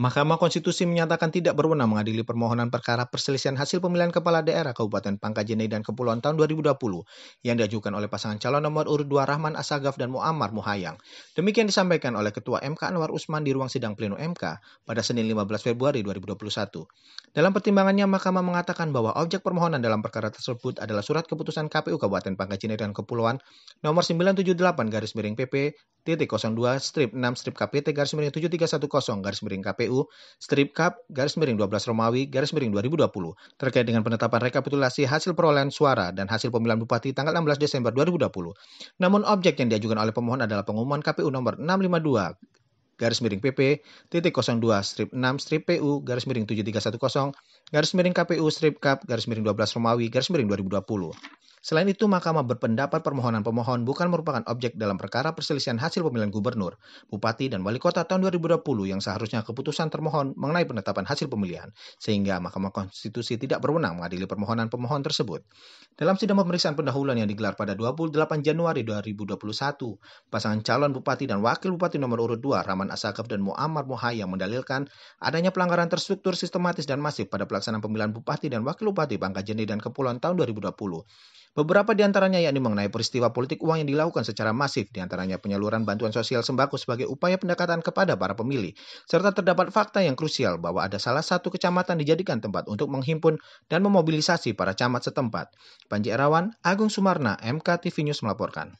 Mahkamah Konstitusi menyatakan tidak berwenang mengadili permohonan perkara perselisihan hasil pemilihan kepala daerah Kabupaten Pangkajene dan Kepulauan tahun 2020 yang diajukan oleh pasangan calon nomor urut 2 Rahman Asagaf dan Muammar Muhayang. Demikian disampaikan oleh Ketua MK Anwar Usman di ruang sidang pleno MK pada Senin 15 Februari 2021. Dalam pertimbangannya, Mahkamah mengatakan bahwa objek permohonan dalam perkara tersebut adalah surat keputusan KPU Kabupaten Pangkajene dan Kepulauan nomor 978 garis miring PP titik 02 strip 6 strip KPT garis miring 7310 garis miring KPU strip KAP garis miring 12 Romawi garis miring 2020 terkait dengan penetapan rekapitulasi hasil perolehan suara dan hasil pemilihan bupati tanggal 16 Desember 2020. Namun objek yang diajukan oleh pemohon adalah pengumuman KPU nomor 652 garis miring PP titik 02 strip 6 strip PU garis miring 7310 garis miring KPU strip KAP garis miring 12 Romawi garis miring 2020. Selain itu, Mahkamah berpendapat permohonan pemohon bukan merupakan objek dalam perkara perselisihan hasil pemilihan gubernur, bupati, dan wali kota tahun 2020 yang seharusnya keputusan termohon mengenai penetapan hasil pemilihan, sehingga Mahkamah Konstitusi tidak berwenang mengadili permohonan pemohon tersebut. Dalam sidang pemeriksaan pendahuluan yang digelar pada 28 Januari 2021, pasangan calon bupati dan wakil bupati nomor urut 2 Raman Asakaf dan Muammar Muhaya mendalilkan adanya pelanggaran terstruktur sistematis dan masif pada pelaksanaan pemilihan bupati dan wakil bupati Bangka Jeni dan Kepulauan tahun 2020. Beberapa di antaranya yakni mengenai peristiwa politik uang yang dilakukan secara masif, di antaranya penyaluran bantuan sosial sembako sebagai upaya pendekatan kepada para pemilih, serta terdapat fakta yang krusial bahwa ada salah satu kecamatan dijadikan tempat untuk menghimpun dan memobilisasi para camat setempat. Panji Erawan, Agung Sumarna, MK TV News melaporkan.